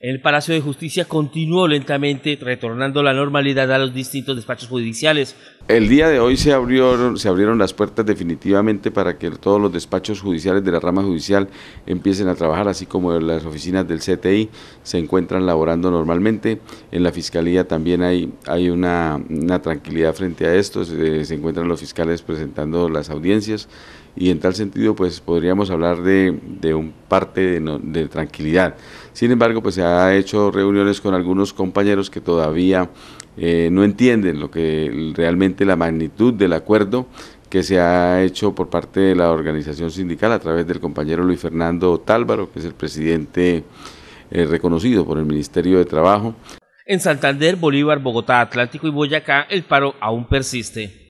El Palacio de Justicia continuó lentamente retornando la normalidad a los distintos despachos judiciales, el día de hoy se, abrió, se abrieron las puertas definitivamente para que todos los despachos judiciales de la rama judicial empiecen a trabajar, así como las oficinas del CTI se encuentran laborando normalmente. En la Fiscalía también hay, hay una, tranquilidad frente a esto, se, encuentran los fiscales presentando las audiencias y en tal sentido pues podríamos hablar de, un parte de, de, tranquilidad. Sin embargo, pues se ha hecho reuniones con algunos compañeros que todavía eh, no entienden lo que realmente la magnitud del acuerdo que se ha hecho por parte de la organización sindical a través del compañero Luis Fernando Tálvaro, que es el presidente eh, reconocido por el Ministerio de Trabajo. En Santander, Bolívar, Bogotá, Atlántico y Boyacá, el paro aún persiste.